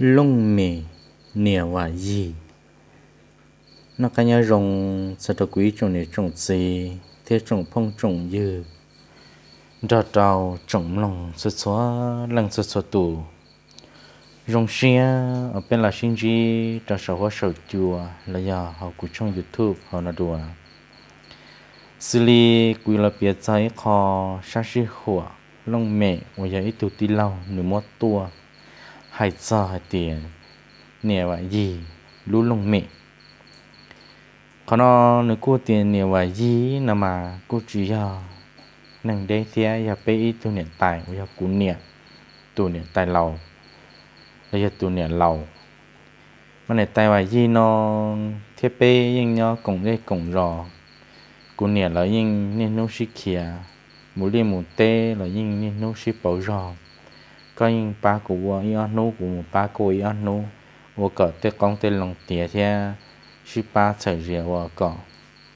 lung mì nìa và gì nó cái nhà rồng sẽ được quý trồng này trồng gì thế trồng phong trồng dư đào đào trồng lòng sơ xóa lăng sơ xóa tù rồng xe ở bên là sinh gì đào sầu hoa sầu chùa là giờ họ cũng trong youtube họ là đùa xử lý quy là bia trái kho sáng sĩ hỏa lông mẹ và giờ ít tù tí lâu nửa mót tua hay cho hay tiền nè và gì lú lông mẹ còn nó nếu cô tiền nè và gì nà mà cô chú cho nàng đây thế ya bé ít tu niệm tài của ya cú niệm tu niệm tài lầu bây giờ tu niệm lầu mà này tài và gì nó thiết bé nhưng nó cũng đây cũng rò cú niệm là nhưng nên nấu sĩ kia mù li mù tê là nhưng nên nấu sĩ bảo rò coi những ba cụ yêu nô cũng ba cụ yêu nô và có tết công tết lòng tiền thì chỉ ba sợi rìa và có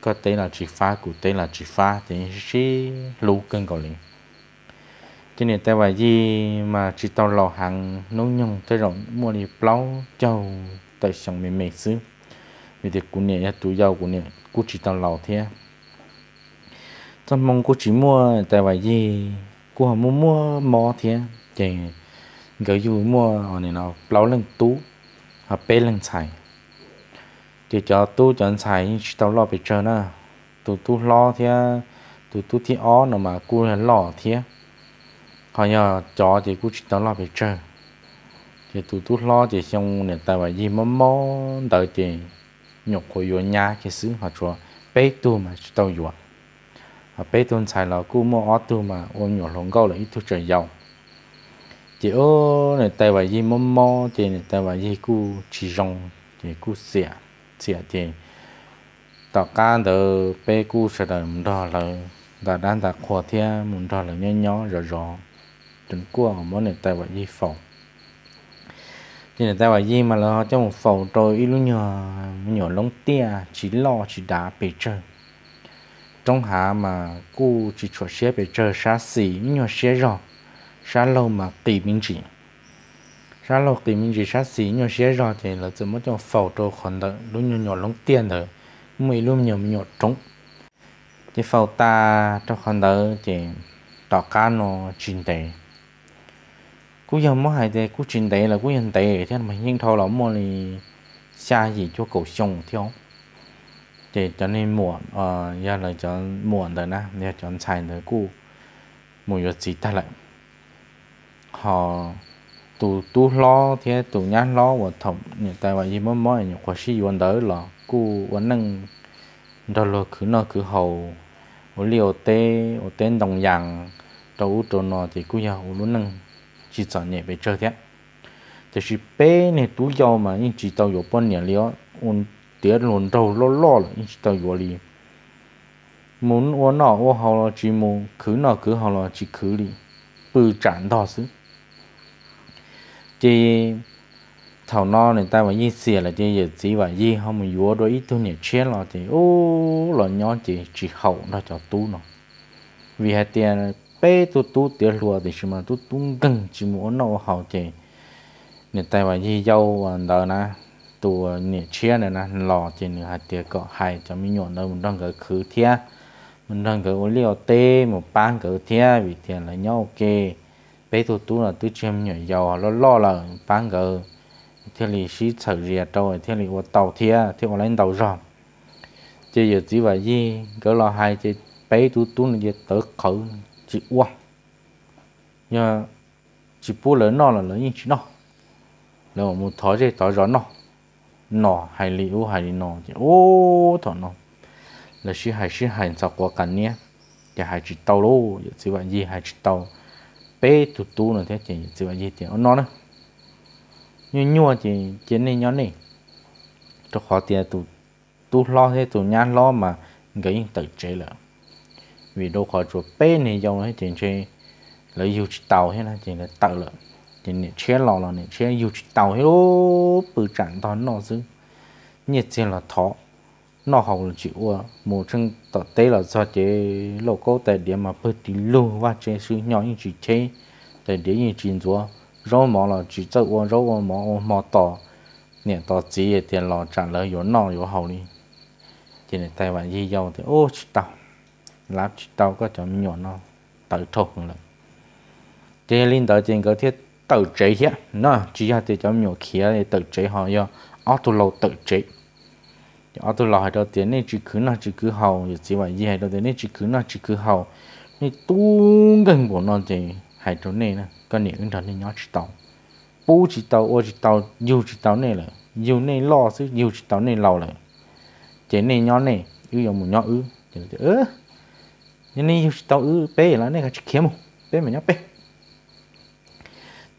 có tên là chỉ phá cụ tên là chỉ phá thì chỉ lú cân gọi liền cho nên tại vậy gì mà chỉ tao lò hàng nấu nhung tới rồi mua đi plau châu tại sông mềm mềm xứ vì thế cũng nè tụ giàu cũng nè cũng chỉ tao lò thế trong mong cũng chỉ mua tại vậy gì cũng không mua mua mò thế chỉ gỡ dù mua họ này nó lâu lần tú họ à, bê lần xài chỉ cho tú cho anh xài tao lo bị chờ nữa tú tú lo thì tú tú thì ó nó mà cú là lo thì họ nhờ cho thì cú chỉ tao lo bị chờ thì tú tú lo thì xong này tại vì gì mà mò đợi thì nhục hồi vô nhà cái xứ họ cho bê tu mà tao vô họ à, bê tu xài là cú mua ó tu mà ôm nhỏ lồng gấu là ít tu trời giàu chỉ ô này tại vậy gì mò mò thì tại vậy gì cu chỉ rong thì cu xỉa xỉa thì tao cá đờ pe cu sẽ đờ mình đo là đã đang đã khoa thia mình đo là nhỏ nhỏ rõ rõ trên cua món này tại vậy gì phòng thì này ta bảo gì mà lo cho một phẩu rồi ít lúc nhỏ nhỏ lông tia chỉ lo chỉ đá bề trời trong hạ mà cu chỉ chuột xe bề trời xa xỉ nhỏ xe rồi mà chỉ chỉ nhau thì là trong phẫu 沙漏嘛，给明纸，沙漏给明纸，沙洗尿些热的了，怎么叫否着很的，lúc nhỏ nhỏ lúc tiền rồi, mấy lúc nhỏ nhỏ trống, cái phẫu ta trong hoàn đó thì tỏ cá nó chín tệ, cú giờ mới hại thì cú chín tệ là cú hiện tệ, thế mà nhưng thôi lắm mà thì xa gì cho cầu sông theo, thì cho nên muộn, ờ, giờ là cho muộn rồi na, giờ cho xài rồi cú, mùi gì ta lại họ tu tu lo thế tu nhát lo và thầm những tại vậy gì mới mới những quả sĩ vẫn đỡ là cú vẫn nâng đó là cứ nó cứ hầu ở liều tê ở tên đồng dạng đâu chỗ nào thì cứ cú giàu luôn nâng chỉ sợ nhẹ về chơi thế thì chỉ bé này tu giàu mà nhưng chỉ tàu yếu bốn 年了，on tiếc luôn đâu lo lo là nhưng chỉ tàu yếu đi muốn ở nọ ở hầu là chỉ muốn cứ nọ cứ hầu là chỉ cứ đi bự chán đó chứ chỉ thảo no này ta mà di xìa là chỉ giờ chỉ và di không mà vua đôi ít thôi nhỉ chết là thì ô là nhỏ chỉ chỉ hậu nó cho tú nó vì hai tiền bé tu tú tiền lùa thì chỉ mà tú tu gần chỉ muốn nó hậu thì người ta mà di dâu và đời na tu nhỉ chết này na lò thì nửa hai tiền có hai cho mình nhọn đâu mình đang gỡ khứ thia mình đang gỡ liều tê một bán gỡ thia vì tiền là nhau kê okay bé tụ tú là tứ chim nhảy giàu nó lo là bán gờ thế thì xí sợ rìa trâu thế thì của tàu thia thế của lên tàu ròm chơi giờ chỉ vậy gì cỡ lo hai chơi bé tụ tú là giờ tới khẩu chỉ qua nhưng chỉ bố lớn nó là lớn như chỉ nó là một thói gì thói rõ nó nó hay liu hay nó chỉ ô thọ nó là xí hay xí hay sao qua cảnh nhé chỉ hay chỉ tàu luôn, giờ chỉ vậy gì hay chỉ tàu bé tụt tu nó thế chị chỉ là gì thì nó nữa như nhua chị chỉ này nhón này cho khó tiền tụt tu lo thế tụt nhan lo mà cái tự chế là vì đâu khó chỗ bé này dòng ấy chỉ chơi lấy yêu tàu hay là chỉ là tàu là chỉ này chế lo là này chế yêu tàu hay lô bự chẳng toàn nó chứ nhiệt chỉ là thọ nó hầu là chịu một chân tỏ tế là do chế lô cố tại điểm mà bớt tí lô và chế sự nhỏ như chỉ chế tại điểm như chỉ chúa rau mỏ là chỉ cho uống rau mỏ mỏ tỏ nè tỏ chỉ tiền lò trả lời yếu nọ yếu hầu đi thì này tài bản gì giàu thì ô chỉ tàu láp chỉ tàu có cho nhỏ nó tự thuộc rồi chế linh tới trên cái thiết tự chế hết nó chỉ là để cho nhỏ kia để tự chế họ do auto lâu tự chế ở tôi lo lòi đầu tiền, nên chỉ cứ nó chỉ cứ hầu như chỉ vậy gì hay đầu tiền nên chỉ cứ nó chỉ cứ hầu nên tu gần bộ nó thì hay chỗ này nè con niệm thần thì nhỏ chỉ tàu bố chỉ tàu ô chỉ tàu yêu chỉ tàu này là yêu này lo chứ yêu chỉ tàu này lâu là chế này nhỏ này yêu dòng một nhỏ ư chế ơ nên yêu chỉ tàu ư bé là này chỉ kiếm một bé mà nhỏ bé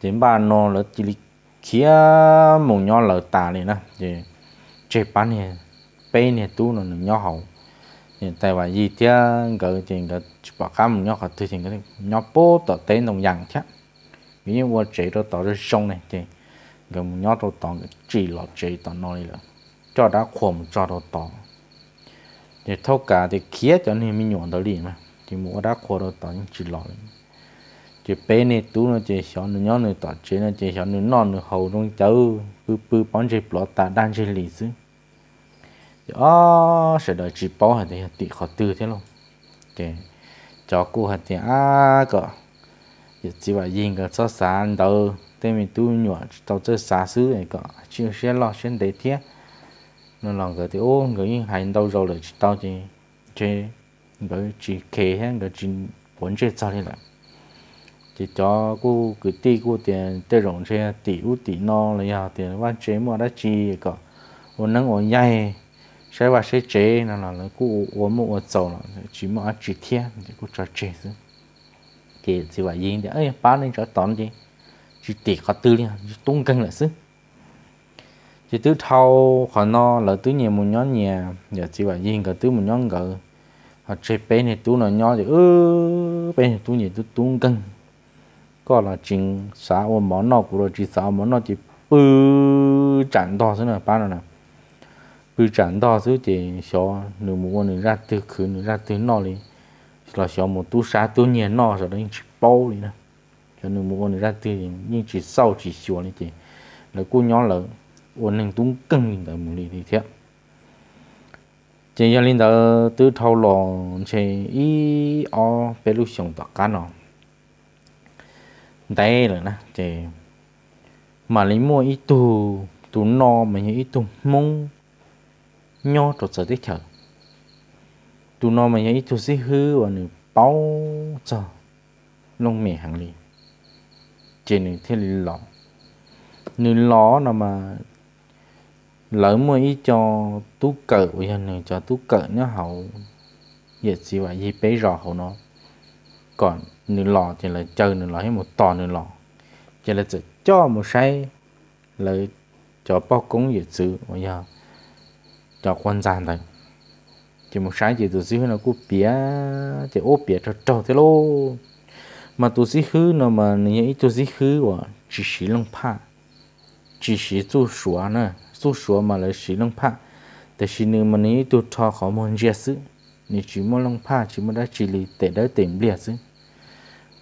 chế ba nó là chỉ kia một nhỏ là tà này nè chế chế bán này bé nè tu nó nhỏ hậu tại vì gì thì cái chuyện cái bảo cam nhỏ cái thì chuyện cái nhỏ bố tỏ tên nông dân chứ ví dụ như chế đó tỏ ra sông này thì cái nhỏ đó tỏ chỉ là chế tỏ nói là cho đã khổm cho đó tỏ thì thâu cả thì kia cho nên mình nhọn đó đi mà thì mua đã khom đó tỏ chỉ là chỉ bé này tú nó chế nó nó nó nó ta đang chỉ 小女鸟呢，大只呢，只小女鸟呢，后中走，不不帮着不打，但是李子。ó ờ, sẽ đợi chỉ bó hẳn thì tị khó tư thế luôn kể cho cô hẳn thì á cỡ giờ chỉ bảo nhìn cái số sản đầu thế mình tu nhỏ tao chơi xa xứ này cỡ chưa sẽ lo xuyên để thế nó là người thì ô người như hành đâu rồi là chỉ tao chỉ chơi người chỉ kề hết người chỉ muốn chơi sao thế là chỉ cho cô cứ tí cô tiền tới rộng xe tỷ út tỷ no là nhà tiền văn chế mua đã chi cỡ ôn nắng ôn nhai sẽ và sẽ chế nó là nó uống một uống dầu nó chỉ mà chỉ thiên thì cho chế chứ thì chỉ vậy gì để ấy bán lên cho tóm đi chỉ tỷ có tư liền chỉ tung cân là chứ chỉ tứ thâu họ no là tứ nhiều một nhóm nhà giờ chỉ vậy gì cả tứ một nhóm gỡ họ chế bé này tú là nhỏ thì ư bé này tú nhiều tú tung cân có là chính xã uống món nó cũng rồi chỉ xã món nó chỉ bự chặn to thế nào bán rồi nào bây chẳng đo số chỉ xó nửa mùa nửa ra từ khứ nửa ra từ nọ đi là xó một tu sa tu nhẹ nọ rồi đấy chỉ bao đi nè cho nửa mùa nửa ra từ nhưng chỉ sau chỉ xóa đi chỉ là cô nhỏ là ổn định tung cưng mình tại mùa đi thì thế chỉ giờ linh đó từ thâu lò chỉ ý o bé lúc sống tọt cá nọ đây là nè chỉ mà lấy mua ít tu tu no mà những ít tu mông nho trộn sợ đi thở tụ nó mà nhảy tụ sĩ hư và nửa bao giờ lông mẹ hàng lì chỉ nửa thế lì lọ nửa lọ là mà lỡ mua ý cho tú cỡ bây giờ nửa cho tú cỡ nó hậu giờ gì vậy gì bé rò hậu nó còn nửa lọ thì là chờ nửa lọ hay một tò nửa lọ chỉ là chỉ cho một say là cho bao cúng giờ sự bây giờ cho quan gian thôi chỉ một sáng chỉ tụi sĩ hư nó cũng bia chỉ ô bia cho trâu thế lô mà tụi sĩ hư nó mà nhớ tụi sĩ hư quá chỉ sĩ lông pa chỉ sĩ tu sửa nữa tu sửa mà lại sĩ lông pa แต่ชีนึงมันนี้ตัวทอขอมันเยซึนี่ชิมอลงผ้าชิมได้ชิลีแต่ได้เต็มเลียซึ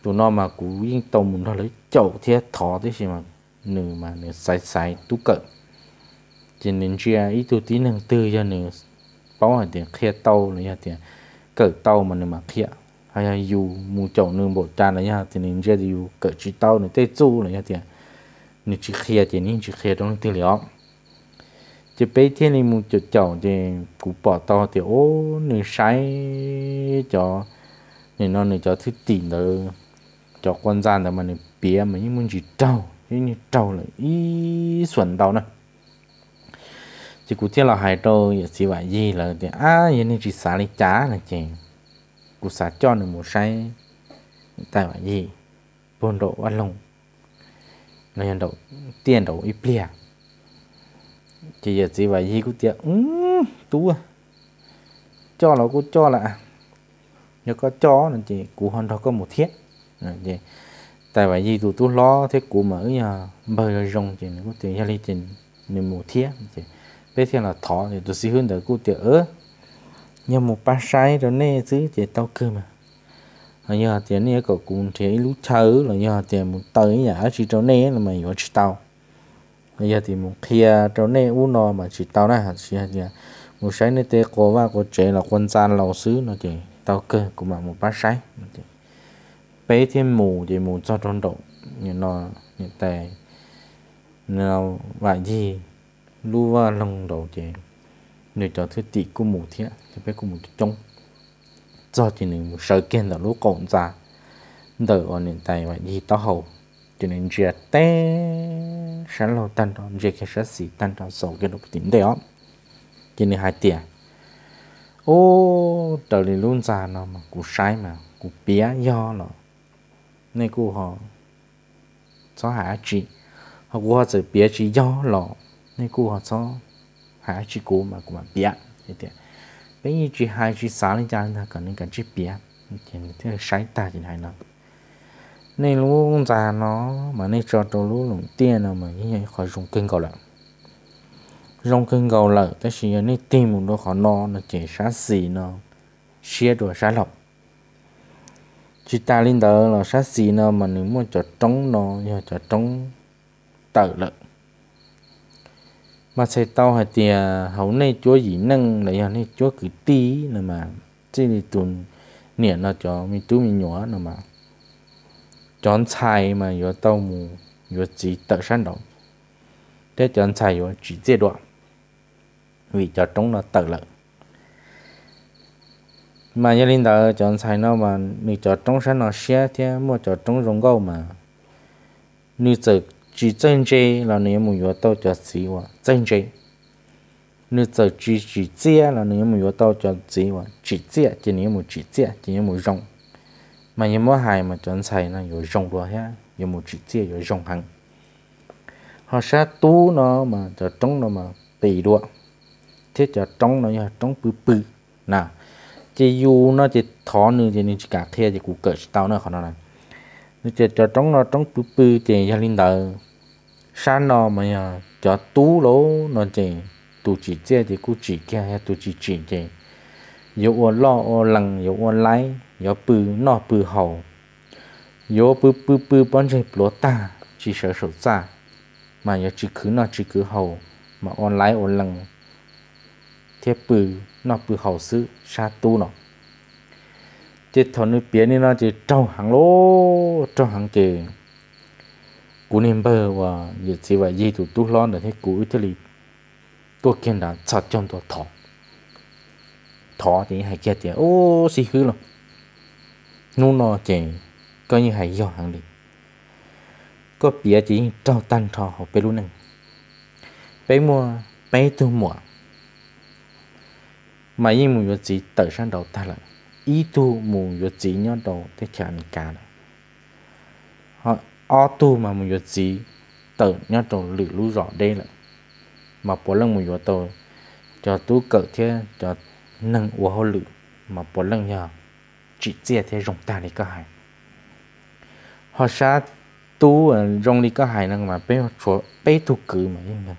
ตัวนอมากูยิ่งตมุนเท่าเลยเจ้าเทียทอที่ชิมันหนึ่งมาเนี่ยใสๆตุกเกิด chỉ nên chia ít tu tí năng tư cho nữa bảo hạt tiền khía tàu là hạt tiền cỡ tàu mà nữa mà khía hay là dù mù chậu nương bộ trà là hạt tiền nên chia thì dù cỡ chỉ tàu nữa tê chu là tiền nên chỉ thì nên chỉ trong tư liệu chỉ bây thiên này mù chậu chậu thì cũng bỏ tàu thì ô nên sai cho nên nó nên cho thứ tiền đó cho quan gian là mà nên bia mà những muốn chỉ những trâu là ý xuẩn đầu này chỉ cụ thiết là hai giờ xí vậy gì là thì à như này chỉ xả đi chả là chị Cú xả cho nó một say tại vậy gì bồn độ ăn lùng nó nhận độ tiền độ ít bia chỉ giờ xí vậy gì cú tiếc ừ tú à cho nó cú cho là nếu có cho là chỉ cú hòn đó có một thiết là chị tại vậy gì tụi tú lo thế cú mở nhà bơi rồi rồng chị có tiền gia lý trình nên một thiết chị bây giờ là thọ thì tôi sẽ hướng đỡ cụ tiểu ớ nhưng một ba sai rồi nè chứ thì tao cơ mà ở nhà tiền nè cậu cũng thế lúc chơi là nhà tiền một tới nhà chỉ cho nè là mày có chỉ tao bây giờ thì một kia cho nè u nó mà chỉ tao này chỉ là một sai nè tê có và có trẻ là quân gian lầu xứ nó chỉ tao cơ cũng mà một ba sai bây thêm mù thì mù cho tròn độ như nó như tè nào vài gì lu và lòng đầu chế nếu cho thứ tỷ của mù thế thì phải của mù trông do chỉ nên sợ kiến là lúc cổng già. đỡ ở nền tài mà gì tao hầu cho nên chia té sáng lâu tan đó chia cái sáng xì tan đó sầu cái lúc tỉnh đấy cho nên hai tiền ô đời này luôn già nó mà cũng sai mà cũng bía do nó nên cô họ cho hả chị họ cụ họ chỉ bía chỉ do nó nên cô họ cho hai chị cô mà cũng mà bia thế thì bây giờ chị hai chỉ sáu lên trang ta cần nên cần chị bia thì thế sai ta chỉ hai nó nên lúc già nó mà nên cho tôi lúc lùng tiền là mà như vậy khỏi dùng kinh cầu lợn dùng kinh cầu lợn cái gì nên tìm một đôi họ no nó chỉ sáng xì nó chia đồ sáng lọc chị ta lên đó là sáng xì nó mà nếu muốn cho trống nó như cho trống tờ lợn mà xe tàu hay thì à, hậu này chúa gì năng lấy hậu này chúa cứ tí nữa mà chỉ đi tuần nè nó cho mình tu mình nhỏ nữa mà chọn sai mà yo tàu mù yo chỉ tự sản động thế chọn sai yo chỉ dễ đoạn vì cho trống nó tự lợi mà gia đình đó chọn sai nó mà mình cho trống sản nó xe thì mua cho trống rong gâu mà như sự chỉ chân chế là nếu mà yếu tố cho gì vậy chân chế nếu giờ chỉ chỉ chia là nếu mà yếu tố cho gì vậy chỉ chế chỉ nếu mà chỉ chế chỉ nếu mà rong mà nếu mà hai mà chọn sai là yếu rong rồi ha yếu mà chỉ chế yếu rong hẳn họ sẽ tu nó mà cho trống nó mà tì đua thế cho trống nó như trống bự bự nè chỉ u nó chỉ thọ nữa chỉ nên chỉ cả thế chỉ cụ cỡ tao nó khó nó này nếu chỉ cho trống nó trống bự bự chỉ cho linh đời sáng nọ mà nhà cho tú lỗ nó chỉ tu chỉ chơi thì cũng chỉ kia hay tu chỉ chỉ chơi yếu ô lo ô lằng yếu ô lái yếu bự nọ bự hậu yếu bự bự bự bọn chơi lỗ ta chỉ sợ sợ xa mà yếu chỉ cứ nọ chỉ cứ hậu mà ô lái ô lằng thế bự nọ bự hậu xứ sa tu nọ chết thằng nước biển này nó chỉ trâu hàng lỗ trâu hàng chơi cú niệm bơ và giờ chỉ vậy gì tụ tu lon để thấy cú ít thì tôi kiên đã chặt trong tôi thọ thọ thì hay kia thì ô xì khứ rồi nu nó chỉ coi như hay do hàng đi có bia chỉ trao tan thọ họ bê luôn này bê mua bê tu mua mà như mùi gì tự sang đầu ta là ý tu mùi gì nhớ đầu thế chẳng cả rồi ô tu mà mình yết gì tự nhớ tổ lử lú rõ đây là mà bỏ lần mình yết tổ cho tu cỡ thế cho nâng uo hồ lử mà bỏ lần nhờ chỉ chia thế rộng ta đi cơ hải họ sa tu ờ, rộng đi cơ hải năng mà bé chỗ bé tu cử mà nhưng mà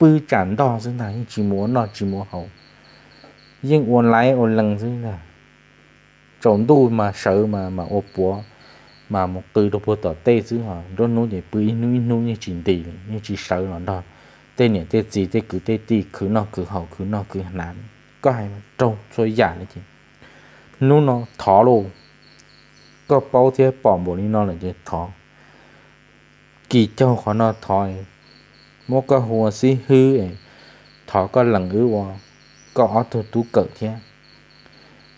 mà mà chản đo ซึ่งนะยิ่งจีมัวนอจีมัวเขายิ่งอวนไลอวนลังซึ่งนะจนดูมาเสือมามาอบปัว mà một từ đồ bộ tỏ tê chứ hả đó nó để bự nu nu như chỉ tỷ như chỉ sợ là đó tê này tê gì tê cứ tê tì cứ nó cứ hậu cứ nó cứ nản có hai mà trâu rồi giả đấy chị nu nó thỏ luôn có bao thế bỏ bộ đi nó là chơi thỏ kỳ châu khó nó thòi một cái hồ xí hư ấy thỏ có lần ư hoa có ở thôi tú cỡ thế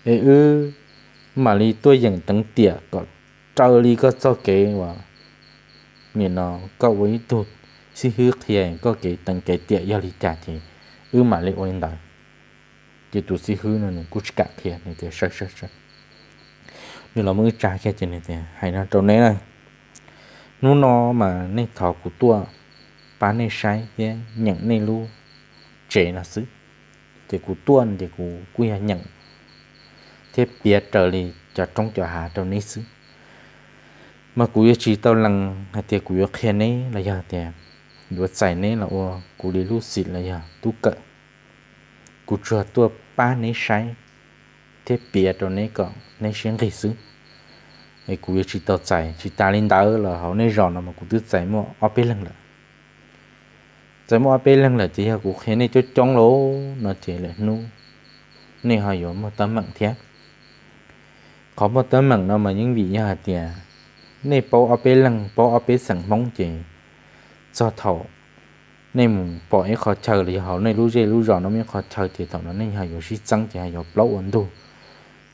ấy ư mà lý tôi dành tấn tỉa có trâu li có cho kế và miền nó có với thuộc si hứa thì có cái tầng cái tiện giao lý trả thì ư mà lấy ôn đời chỉ tụ si hứa nó cũng cả thì này thì sơ sơ sơ như là mới trả cái chuyện này thì hay nó trâu nấy này nó nó mà nên thọ của tua bán nên sai yeah, nhận nên lu chế là xứ thì của tuần thì của quy nhận thế bia trở lại cho trong cho hà trong nấy xứ mà cú yêu chỉ tao lằng hay tiệt cú yêu khen này là gì tiệt đuổi chạy này là ô cú đi lu xịt là gì tu cỡ cú chờ tua ba này sai thế bịa đồ này còn này xem cái gì ấy cú yêu chỉ tao chạy chỉ ta lên đá là họ này ròn mà cú tự chạy mà ở bên lằng là chạy mà ở bên lằng là chỉ là cú khen này cho trống lỗ nó chỉ là nu này họ yếu mà tấm mạng thiệt có một tấm mạng nó mà những vị nhà tiệt ในปอเอาไปลังปอเอาไปสั่งมองจีจอเถ่าในมุมปอไอ้ขอเชอหรือเขาในรู้เจรู้รอน้องไม่ขอเชอที่ตอนนั้นในหายอยู่ชิจังที่หายอยู่เปล่าอันดู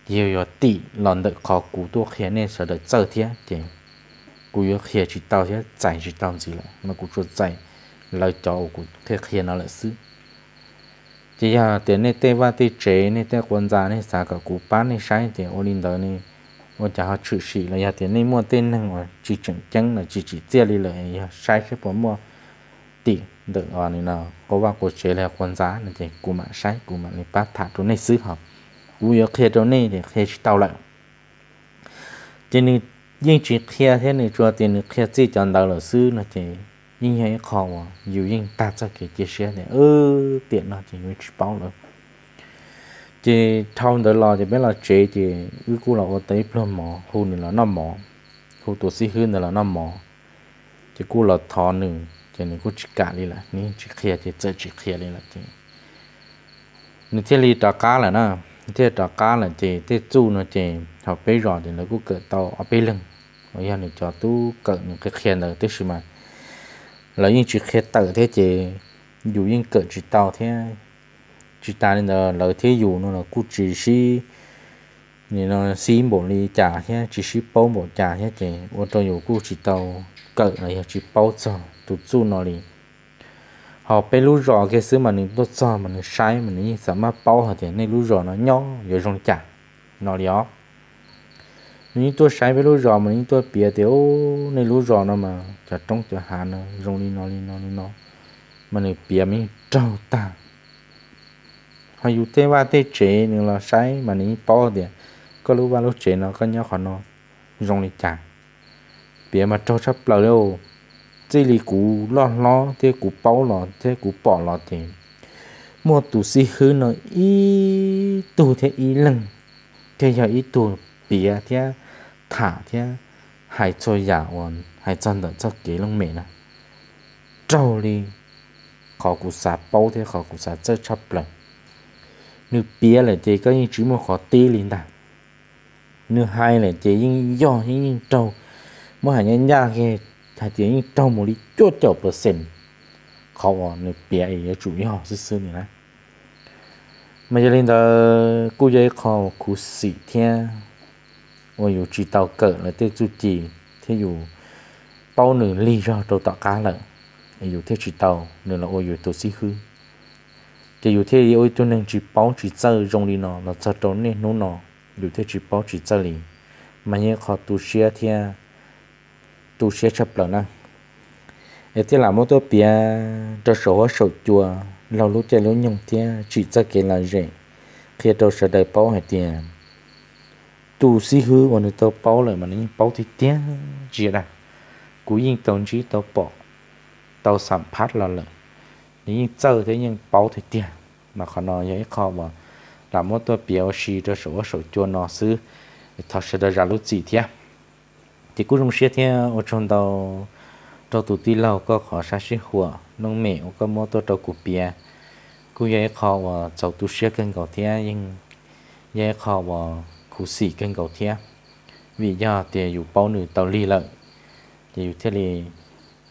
เยียวยาตีหลอนเด็กขอกูตัวเขียนเนี่ยเสด็จเจ้าเทียจริงกูอยากเขียนชิตเอาเทียใจชิตเอาสิละมากูชดใจเราจอกูแค่เขียนเอาละซื้อ chỉ là tiền này tê va tê chế này tê quân gia này sao cả cú bán này sai tiền ô linh đó này 我家伙出事了呀！点那么点呢？我只整整了，只只这里了呀，晒些薄膜顶的啊！你呢？我把我学了混杂，那点古嘛晒古嘛，你把它做那思考，古要开到那点开始到了，今天ยิ่งจีเคลียเท่นี่ชัวตีนี่เคลียจีจอนดาวเหลือซื้อนะจียิ่งให้คอวอยู่ยิ่งตัดจะเกี่ยเชี่ยเนี่ยเออเตียนนะจีวิชเป้าเลย chỉ thâu đỡ lo thì biết là chế thì cứ cú là có tới plum mỏ khu này là năm mỏ khu tổ sĩ hư này là năm mỏ chỉ cú là thọ nửa chỉ này cú chỉ cả đi là ní chỉ khía chỉ chơi chỉ khía đi là chỉ nếu thế li trả cá là na thế trả cá là chỉ thế chu nó chỉ học bây giờ thì nó cú cỡ tàu ở bên lưng bây giờ này cho tu cỡ những cái khía này tới sự mà là những chỉ khía tờ thế chỉ dù những cỡ chỉ tàu thế Ờ, chỉ ta nên là lời thế dụ nó là cú chỉ si nên là xin bộ đi trả nhé chỉ si bao bộ trả nhé chị ô tô dụ cú chỉ tàu cỡ này chỉ bao giờ tụt zu nó đi họ bê lú rò cái xứ mà mình tốt cho mình sai mình như sao mà bao họ thì nên lú rò nó nhỏ rồi rong trả nó đi ó nếu tôi sai với lú rò mình tôi bịa tiểu nên lú rò nó mà chả trống chả hà nó rong đi nó đi nó đi nó mà mình bịa mình trâu tàng mà dù thế ba thế chế nữa là sai mà ní bỏ đi, có lúc ba lúc chế nó có nhớ khó nó dùng để chả bia mà trâu sắp lỡ đâu chỉ lì cú lo lo thế cú bao lo thế cú bỏ lo thì mua tủ xí hư nó ý tủ thế ý lần thế giờ ý tủ bia thế thả thế hải trôi giả hoàn, hải chân đợt cho kế lông mẹ nè trâu đi khó cú sạp bao thế khó cú sạp chơi chắp lần nữ bia là chỉ có những chữ một khó tê liền ta nữ hai là chỉ những do những trâu mỗi hàng nhân gia kia thà chỉ những trâu một đi chốt chọc và sền khó bỏ nữ bia ấy chủ yếu họ sư sư này nè mà giờ lên đó cô dây khó cú sĩ thiên ôi dù chỉ tàu cỡ là tiêu chú chỉ thế dù bao nửa ly ra đầu tạo cá lợn dù thế chỉ tàu nửa là ôi dù tổ sĩ hư thì dù thế thì ôi tôi nên chỉ báo chỉ chơi trong đi nó nó chơi trốn này nó nó dù thế chỉ báo chỉ chơi đi, mà nhớ họ tu sửa thì tu sửa chấp lần năng thế thì là một tôi bia cho số số chùa lâu lâu chơi lâu nhung thì chỉ chơi cái là gì khi tôi sẽ đại báo hết tiền tu sĩ hư mà người ta báo lại mà nó báo thì tiếng gì đó cú yên tổng chỉ tao bỏ tao sản phát là lợi nếu như châu thế nhưng bao thì tiền mà còn nó dễ khó mà là một ตัวเปียวชีตัวสวสจวนนอซื้อทอชดราลุจีเทียที่กูรงเชียเทียโอชนเราตัวตุตีเราก็ขอชาชิหัวน้องเมย์ก็มอตัวตัวกูเปียกูยายขอว่าเจ้าตุเชียกันเก่าเทียยังยายขอว่าคูสีกันเก่าเทียวิญญาเตียอยู่เป้าหนึ่งเตาลีเลยจะอยู่เทียลี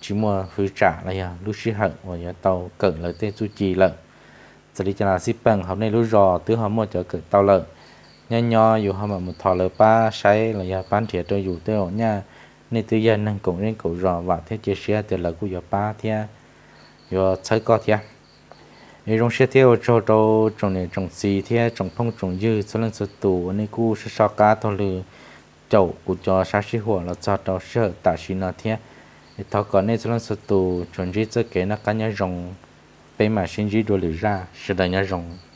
chỉ mua phứ trả là ya lúc sĩ hận và ya tàu cẩn là tên su chi lợn giờ đi cho là ship bằng hôm nay lúc rò tứ hôm mua cho cẩn tàu lợn nho nho dù hôm mà một thò lợn ba say là ya bán thiệt tôi dù tôi ổn nha nên tôi giờ nâng cũng nên cũng rò và thế chia sẻ từ lợn của ya ba thia ya chơi co thia nên trong xe theo cho đâu trong này trong xì thia trong phong trong dư số lần số tù nên cú sẽ sao cá thôi lừa chậu của cho sát sĩ hùa là cho đâu sợ tạ sĩ nó thia thọ còn nên chúng ta tụ chuẩn bị cho cái nó cá nhân rồng bên mà sinh ra đồ lửa ra sẽ là nhà rồng